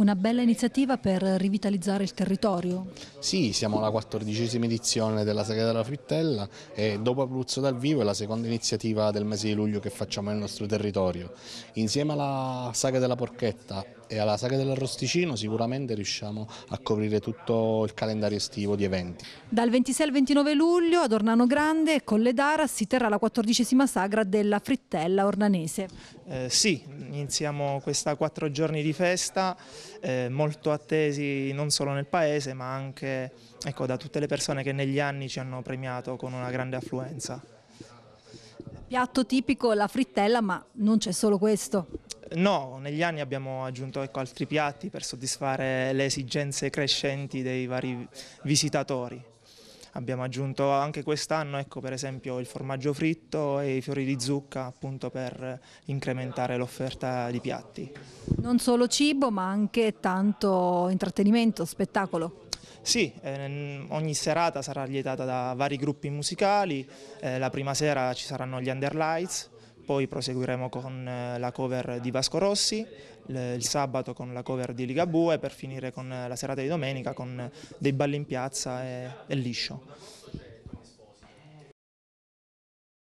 Una bella iniziativa per rivitalizzare il territorio. Sì, siamo alla quattordicesima edizione della Sagra della Frittella e dopo Abruzzo dal vivo è la seconda iniziativa del mese di luglio che facciamo nel nostro territorio. Insieme alla Sagra della Porchetta e alla saga dell'arrosticino sicuramente riusciamo a coprire tutto il calendario estivo di eventi. Dal 26 al 29 luglio ad Ornano Grande con le Dara si terrà la quattordicesima sagra della frittella ornanese. Eh, sì, iniziamo questa quattro giorni di festa eh, molto attesi non solo nel paese ma anche ecco, da tutte le persone che negli anni ci hanno premiato con una grande affluenza. Piatto tipico la frittella ma non c'è solo questo. No, negli anni abbiamo aggiunto ecco, altri piatti per soddisfare le esigenze crescenti dei vari visitatori. Abbiamo aggiunto anche quest'anno ecco, per esempio il formaggio fritto e i fiori di zucca appunto per incrementare l'offerta di piatti. Non solo cibo ma anche tanto intrattenimento, spettacolo. Sì, eh, ogni serata sarà lietata da vari gruppi musicali, eh, la prima sera ci saranno gli Underlights, poi proseguiremo con eh, la cover di Vasco Rossi, il sabato con la cover di Ligabue per finire con eh, la serata di domenica con eh, dei balli in piazza e, e liscio.